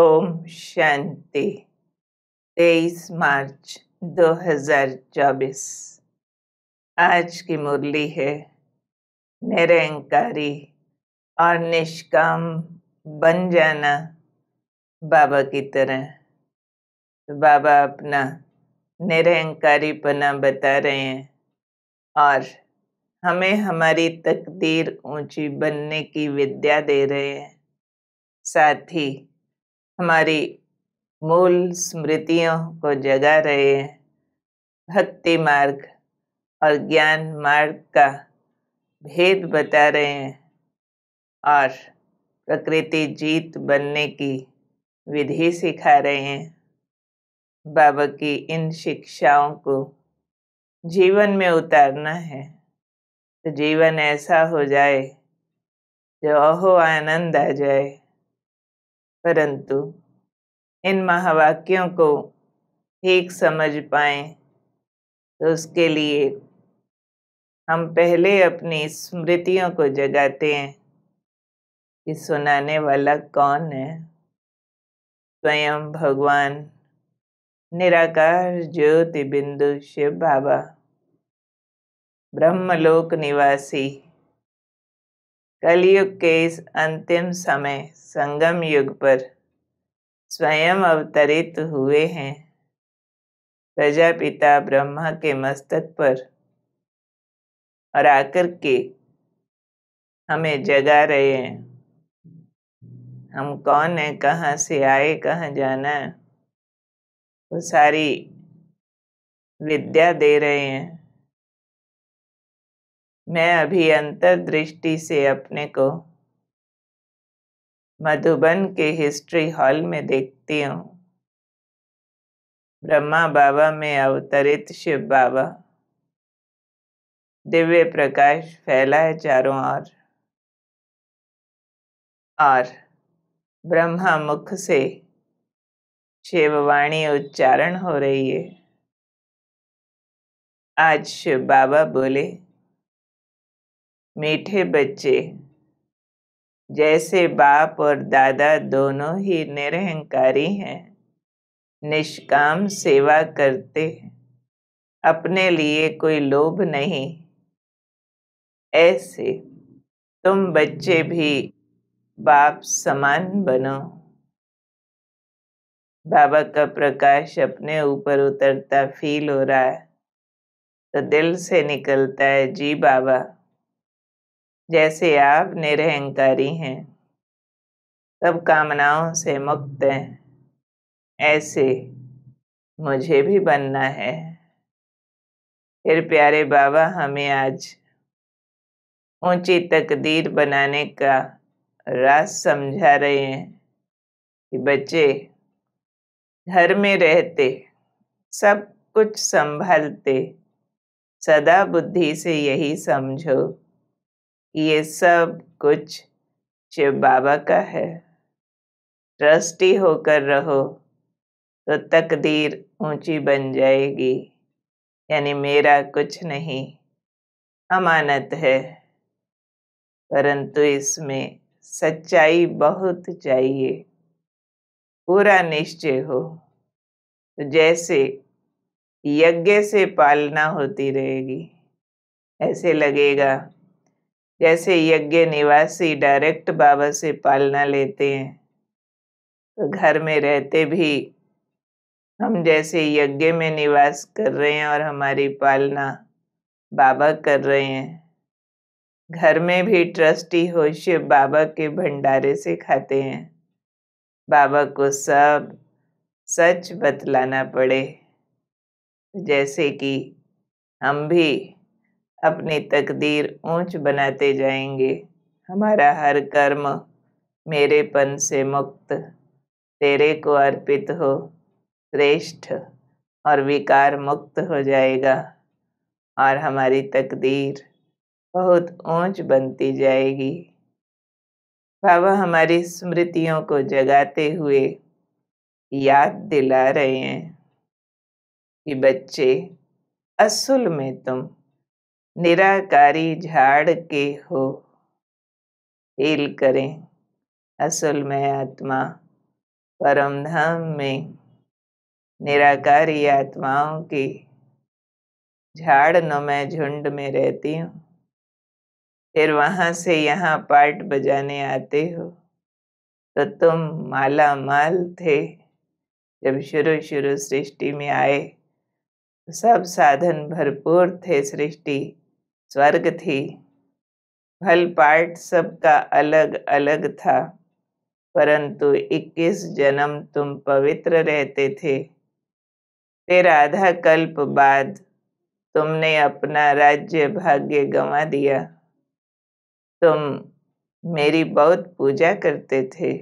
ओम शांति तेईस मार्च 2024 आज की मुरली है निरंकारी और निष्काम बन जाना बाबा की तरह तो बाबा अपना निरहंकारीपना बता रहे हैं और हमें हमारी तकदीर ऊंची बनने की विद्या दे रहे हैं साथ ही हमारी मूल स्मृतियों को जगा रहे हैं भक्ति मार्ग और ज्ञान मार्ग का भेद बता रहे हैं और प्रकृति जीत बनने की विधि सिखा रहे हैं बाबा की इन शिक्षाओं को जीवन में उतारना है तो जीवन ऐसा हो जाए जो अहो आनंद आ जाए परंतु इन महावाक्यों को ठीक समझ पाए तो उसके लिए हम पहले अपनी स्मृतियों को जगाते हैं कि सुनाने वाला कौन है स्वयं भगवान निराकार ज्योति बिंदु शिव बाबा ब्रह्मलोक निवासी कलयुग के इस अंतिम समय संगम युग पर स्वयं अवतरित हुए हैं प्रजापिता ब्रह्मा के मस्तक पर और आकर के हमें जगा रहे हैं हम कौन है कहाँ से आए कहाँ जाना है वो सारी विद्या दे रहे हैं मैं अभी अंतर्दृष्टि से अपने को मधुबन के हिस्ट्री हॉल में देखती हूँ ब्रह्मा बाबा में अवतरित शिव बाबा दिव्य प्रकाश फैला है चारों ओर और, और ब्रह्मा मुख से शिववाणी उच्चारण हो रही है आज शिव बाबा बोले मीठे बच्चे जैसे बाप और दादा दोनों ही निरहंकारी हैं निष्काम सेवा करते हैं अपने लिए कोई लोभ नहीं ऐसे तुम बच्चे भी बाप समान बनो बाबा का प्रकाश अपने ऊपर उतरता फील हो रहा है तो दिल से निकलता है जी बाबा जैसे आप निरहंकारी हैं सब कामनाओं से मुक्त हैं ऐसे मुझे भी बनना है फिर प्यारे बाबा हमें आज ऊंची तकदीर बनाने का रास समझा रहे हैं कि बच्चे घर में रहते सब कुछ संभालते सदा बुद्धि से यही समझो ये सब कुछ शिव बाबा का है ट्रस्टी होकर रहो तो तकदीर ऊंची बन जाएगी यानी मेरा कुछ नहीं अमानत है परंतु इसमें सच्चाई बहुत चाहिए पूरा निश्चय हो तो जैसे यज्ञ से पालना होती रहेगी ऐसे लगेगा जैसे यज्ञ निवासी डायरेक्ट बाबा से पालना लेते हैं तो घर में रहते भी हम जैसे यज्ञ में निवास कर रहे हैं और हमारी पालना बाबा कर रहे हैं घर में भी ट्रस्टी होशिय बाबा के भंडारे से खाते हैं बाबा को सब सच बतलाना पड़े जैसे कि हम भी अपनी तकदीर ऊंच बनाते जाएंगे हमारा हर कर्म मेरेपन से मुक्त तेरे को अर्पित हो श्रेष्ठ और विकार मुक्त हो जाएगा और हमारी तकदीर बहुत ऊंच बनती जाएगी बाबा हमारी स्मृतियों को जगाते हुए याद दिला रहे हैं कि बच्चे असल में तुम निराकारी झाड़ के हो हेल करें असल में आत्मा परम धाम में निराकारी आत्माओं की झाड़ मैं झुंड में रहती हूँ फिर वहाँ से यहाँ पाठ बजाने आते हो तो तुम माला माल थे जब शुरू शुरू सृष्टि में आए तो सब साधन भरपूर थे सृष्टि स्वर्ग थी फल पाठ सबका अलग अलग था परंतु 21 जन्म तुम पवित्र रहते थे फिर आधा कल्प बाद तुमने अपना राज्य भाग्य गंवा दिया तुम मेरी बहुत पूजा करते थे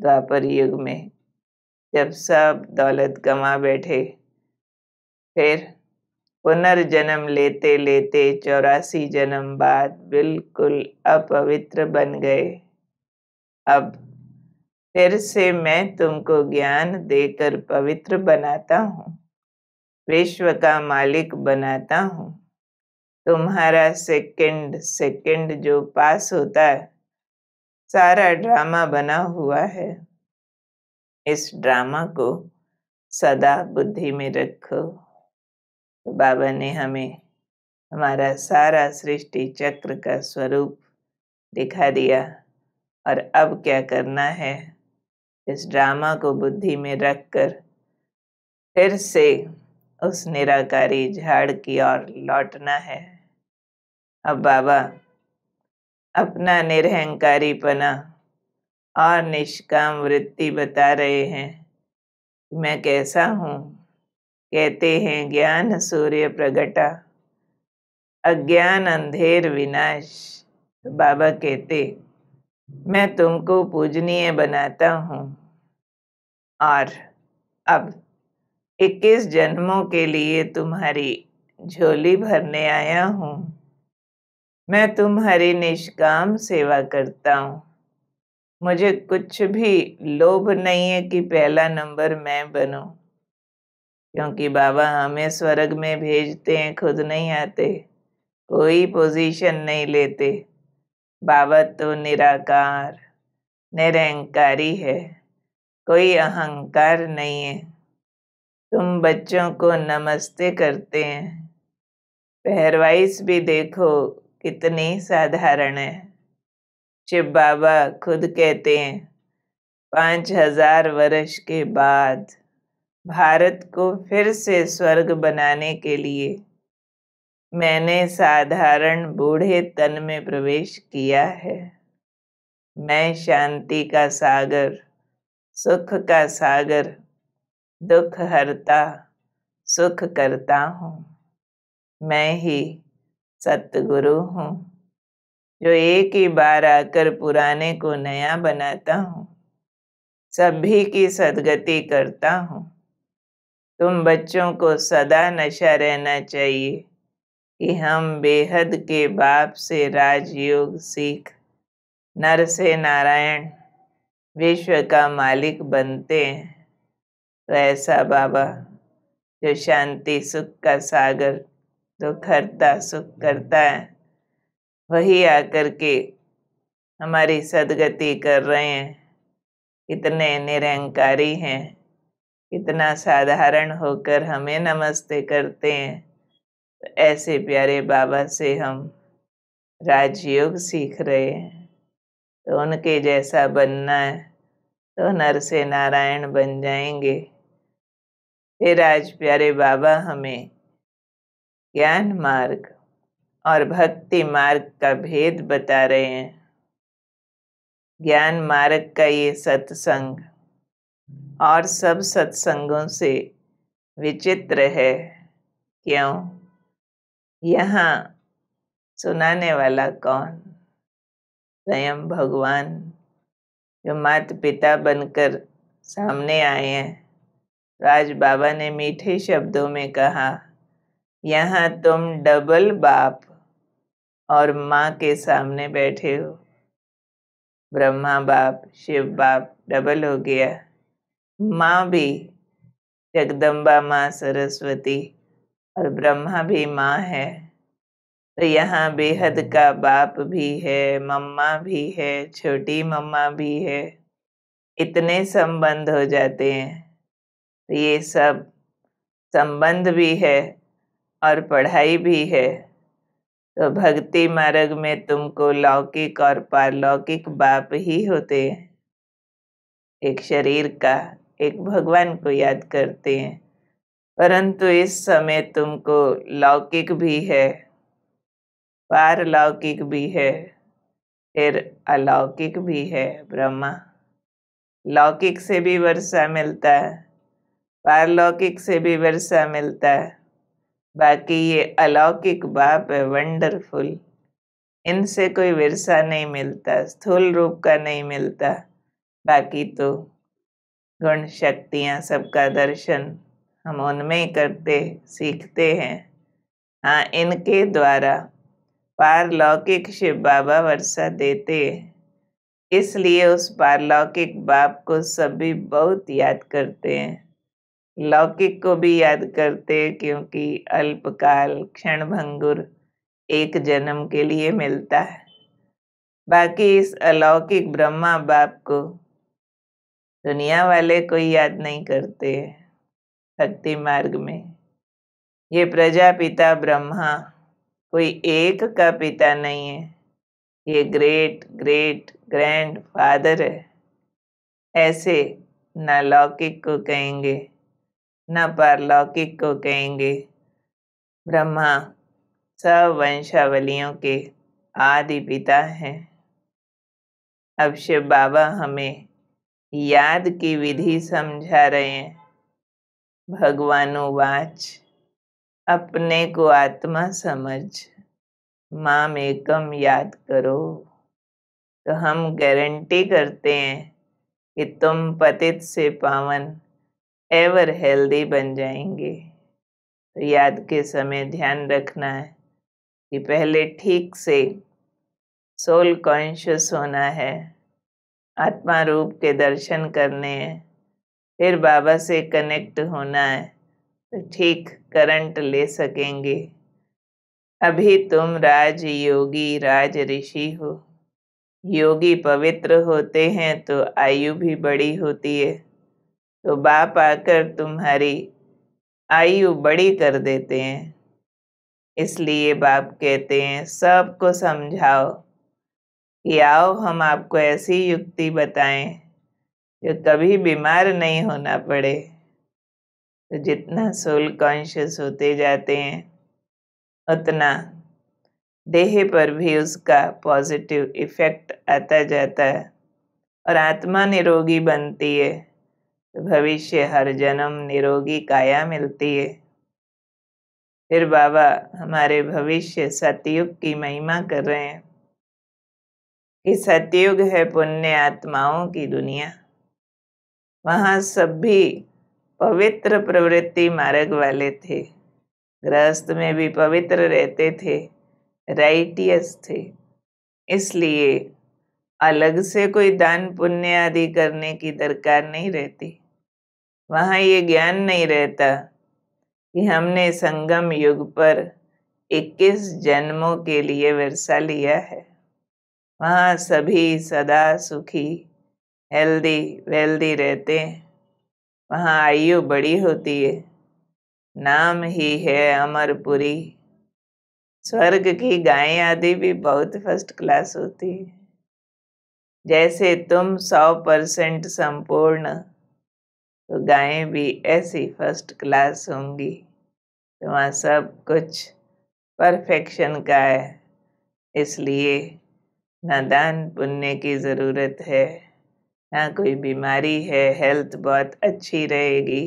द्वापर युग में जब सब दौलत गंवा बैठे फिर पुनर्जन्म लेते लेते चौरासी जन्म बाद बिल्कुल अपवित्र बन गए अब फिर से मैं तुमको ज्ञान देकर पवित्र बनाता हूँ विश्व का मालिक बनाता हूँ तुम्हारा सेकंड सेकंड जो पास होता है सारा ड्रामा बना हुआ है इस ड्रामा को सदा बुद्धि में रखो तो बाबा ने हमें हमारा सारा सृष्टि चक्र का स्वरूप दिखा दिया और अब क्या करना है इस ड्रामा को बुद्धि में रख कर फिर से उस निराकारी झाड़ की ओर लौटना है अब बाबा अपना निरहंकारी पना और निष्काम वृत्ति बता रहे हैं मैं कैसा हूँ कहते हैं ज्ञान सूर्य प्रगटा अज्ञान अंधेर विनाश तो बाबा कहते मैं तुमको पूजनीय बनाता हूँ और अब 21 जन्मों के लिए तुम्हारी झोली भरने आया हूँ मैं तुम्हारी निष्काम सेवा करता हूँ मुझे कुछ भी लोभ नहीं है कि पहला नंबर मैं बनूँ क्योंकि बाबा हमें स्वर्ग में भेजते हैं खुद नहीं आते कोई पोजीशन नहीं लेते बाबा तो निराकार निरहंकारी है कोई अहंकार नहीं है तुम बच्चों को नमस्ते करते हैं पहरवाइस भी देखो कितनी साधारण है शिव बाबा खुद कहते हैं पाँच हजार वर्ष के बाद भारत को फिर से स्वर्ग बनाने के लिए मैंने साधारण बूढ़े तन में प्रवेश किया है मैं शांति का सागर सुख का सागर दुख हरता सुख करता हूँ मैं ही सतगुरु हूँ जो एक ही बार आकर पुराने को नया बनाता हूँ सभी की सदगति करता हूँ तुम बच्चों को सदा नशा रहना चाहिए कि हम बेहद के बाप से राजयोग सीख नर से नारायण विश्व का मालिक बनते हैं तो ऐसा बाबा जो शांति सुख का सागर जो खरता सुख करता है वही आकर के हमारी सदगति कर रहे हैं इतने निरहंकारी हैं इतना साधारण होकर हमें नमस्ते करते हैं तो ऐसे प्यारे बाबा से हम राजयोग सीख रहे हैं तो उनके जैसा बनना है तो नर से नारायण बन जाएंगे फिर आज प्यारे बाबा हमें ज्ञान मार्ग और भक्ति मार्ग का भेद बता रहे हैं ज्ञान मार्ग का ये सत्संग और सब सत्संगों से विचित्र है क्यों यहाँ सुनाने वाला कौन स्वयं भगवान जो मात पिता बनकर सामने आए हैं तो आज बाबा ने मीठे शब्दों में कहा यहाँ तुम डबल बाप और माँ के सामने बैठे हो ब्रह्मा बाप शिव बाप डबल हो गया माँ भी जगदम्बा माँ सरस्वती और ब्रह्मा भी माँ है तो यहाँ बेहद का बाप भी है मम्मा भी है छोटी मम्मा भी है इतने संबंध हो जाते हैं तो ये सब संबंध भी है और पढ़ाई भी है तो भक्ति मार्ग में तुमको लौकिक और पारलौकिक बाप ही होते हैं एक शरीर का एक भगवान को याद करते हैं परंतु इस समय तुमको लौकिक भी है पारलौकिक भी है फिर अलौकिक भी है ब्रह्मा लौकिक से भी वर्षा मिलता है पारलौकिक से भी वर्षा मिलता है बाकी ये अलौकिक बाप है वंडरफुल इनसे कोई वर्षा नहीं मिलता स्थूल रूप का नहीं मिलता बाकी तो गुण शक्तियाँ सबका दर्शन हम उनमें करते सीखते हैं हाँ इनके द्वारा पारलौकिक शिव बाबा वर्षा देते इसलिए उस पारलौकिक बाप को सभी बहुत याद करते हैं लौकिक को भी याद करते क्योंकि अल्पकाल क्षण भंगुर एक जन्म के लिए मिलता है बाकी इस अलौकिक ब्रह्मा बाप को दुनिया वाले कोई याद नहीं करते भक्ति मार्ग में ये प्रजापिता ब्रह्मा कोई एक का पिता नहीं है ये ग्रेट ग्रेट ग्रैंड फादर है ऐसे न लौकिक को कहेंगे न पारलौकिक को कहेंगे ब्रह्मा सब वंशावलियों के आदि पिता हैं अब शिव बाबा हमें याद की विधि समझा रहे हैं भगवानो वाच अपने को आत्मा समझ माम एकम याद करो तो हम गारंटी करते हैं कि तुम पतित से पावन एवर हेल्दी बन जाएंगे तो याद के समय ध्यान रखना है कि पहले ठीक से सोल कॉन्शियस होना है आत्मा रूप के दर्शन करने हैं फिर बाबा से कनेक्ट होना है तो ठीक करंट ले सकेंगे अभी तुम राज योगी राज ऋषि हो योगी पवित्र होते हैं तो आयु भी बड़ी होती है तो बाप आकर तुम्हारी आयु बड़ी कर देते हैं इसलिए बाप कहते हैं सबको समझाओ कि आओ हम आपको ऐसी युक्ति बताएं जो कभी बीमार नहीं होना पड़े तो जितना सोल कॉन्शियस होते जाते हैं उतना देह पर भी उसका पॉजिटिव इफेक्ट आता जाता है और आत्मा निरोगी बनती है तो भविष्य हर जन्म निरोगी काया मिलती है फिर बाबा हमारे भविष्य सतयुग की महिमा कर रहे हैं कि सतयुग है पुण्य आत्माओं की दुनिया वहाँ सब भी पवित्र प्रवृत्ति मार्ग वाले थे गृहस्थ में भी पवित्र रहते थे राइटियस थे इसलिए अलग से कोई दान पुण्य आदि करने की दरकार नहीं रहती वहाँ ये ज्ञान नहीं रहता कि हमने संगम युग पर 21 जन्मों के लिए वर्षा लिया है वहाँ सभी सदा सुखी हेल्दी वेल्दी रहते हैं वहाँ आयु बड़ी होती है नाम ही है अमरपुरी स्वर्ग की गायें आदि भी बहुत फर्स्ट क्लास होती है जैसे तुम सौ परसेंट संपूर्ण तो गायें भी ऐसी फर्स्ट क्लास होंगी तो वहाँ सब कुछ परफेक्शन का है इसलिए ना दान पुण्य की ज़रूरत है ना कोई बीमारी है हेल्थ बहुत अच्छी रहेगी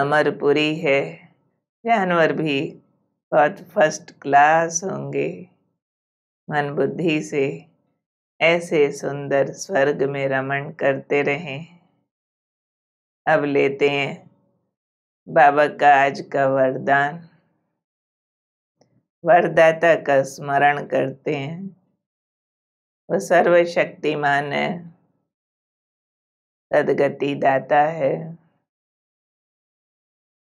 अमरपुरी है जानवर भी बहुत फर्स्ट क्लास होंगे मन बुद्धि से ऐसे सुंदर स्वर्ग में रमण करते रहें अब लेते हैं बाबा का आज का वरदान वरदाता का स्मरण करते हैं वो सर्वशक्तिमान है सदगति दाता है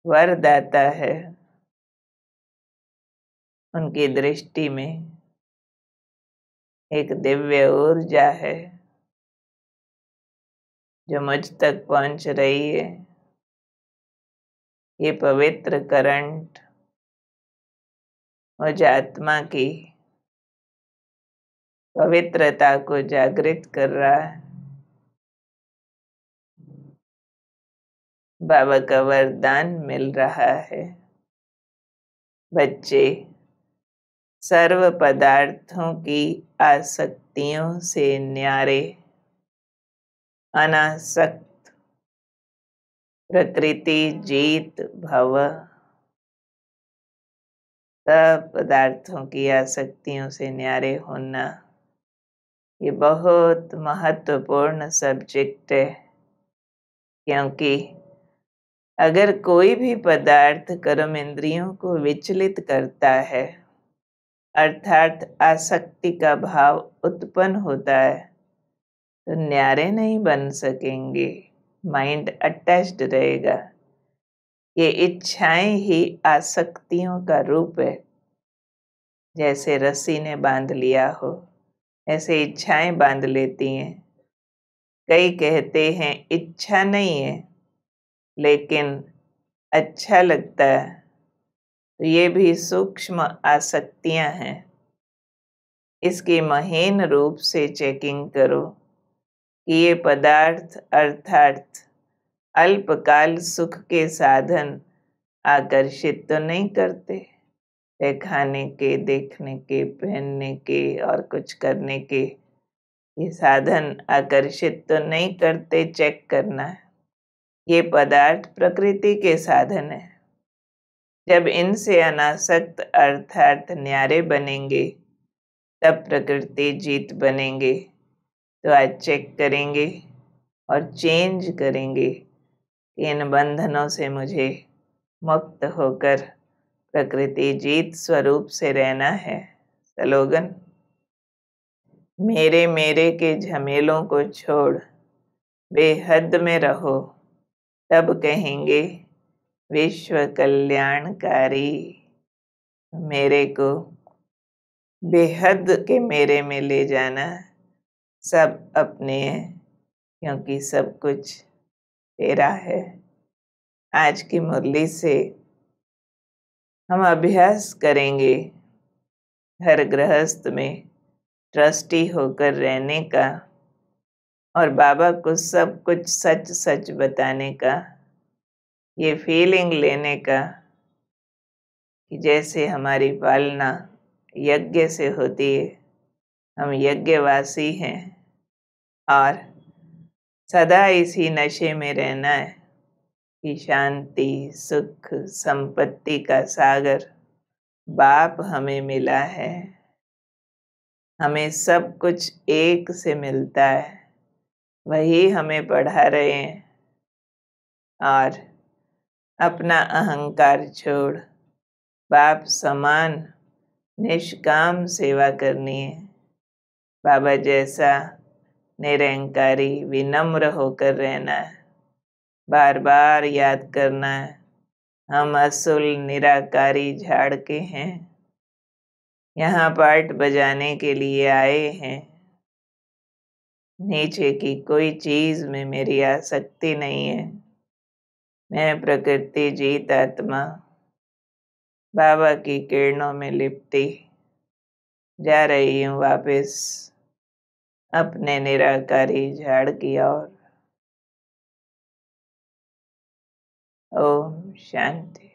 वर दाता है उनकी दृष्टि में एक दिव्य ऊर्जा है जो मुझ तक पहुंच रही है ये पवित्र करंट मुझ आत्मा की पवित्रता को जागृत कर रहा है बाबा का वरदान मिल रहा है बच्चे सर्व पदार्थों की आसक्तियों से न्यारे अनासक्त प्रकृति जीत भव सब पदार्थों की आसक्तियों से न्यारे होना ये बहुत महत्वपूर्ण सब्जेक्ट है क्योंकि अगर कोई भी पदार्थ कर्म इंद्रियों को विचलित करता है अर्थात आसक्ति का भाव उत्पन्न होता है तो न्यारे नहीं बन सकेंगे माइंड अटैच्ड रहेगा ये इच्छाएं ही आसक्तियों का रूप है जैसे रस्सी ने बांध लिया हो ऐसे इच्छाएं बांध लेती हैं कई कहते हैं इच्छा नहीं है लेकिन अच्छा लगता है तो ये भी सूक्ष्म आसक्तियां हैं इसकी महीन रूप से चेकिंग करो कि ये पदार्थ अर्थात अल्पकाल सुख के साधन आकर्षित तो नहीं करते है खाने के देखने के पहनने के और कुछ करने के ये साधन आकर्षित तो नहीं करते चेक करना है ये पदार्थ प्रकृति के साधन है जब इनसे अनासक्त अर्थार्थ न्यारे बनेंगे तब प्रकृति जीत बनेंगे तो आज चेक करेंगे और चेंज करेंगे इन बंधनों से मुझे मुक्त होकर प्रकृति जीत स्वरूप से रहना है स्लोगन मेरे मेरे के झमेलों को छोड़ बेहद में रहो तब कहेंगे विश्व कल्याणकारी मेरे को बेहद के मेरे में ले जाना सब अपने हैं क्योंकि सब कुछ तेरा है आज की मुरली से हम अभ्यास करेंगे घर गृहस्थ में ट्रस्टी होकर रहने का और बाबा को सब कुछ सच सच बताने का ये फीलिंग लेने का कि जैसे हमारी पालना यज्ञ से होती है हम यज्ञवासी हैं और सदा इसी नशे में रहना है कि शांति सुख संपत्ति का सागर बाप हमें मिला है हमें सब कुछ एक से मिलता है वही हमें पढ़ा रहे हैं और अपना अहंकार छोड़ बाप समान निष्काम सेवा करनी है बाबा जैसा निरंकारी विनम्र होकर रहना है बार बार याद करना हम असुल निराकारी झाड़ के हैं यहाँ पाठ बजाने के लिए आए हैं नीचे की कोई चीज में मेरी आसक्ति नहीं है मैं प्रकृति जीत आत्मा बाबा की किरणों में लिपटी जा रही हूँ वापस अपने निराकारी झाड़ की ओर ओम शांति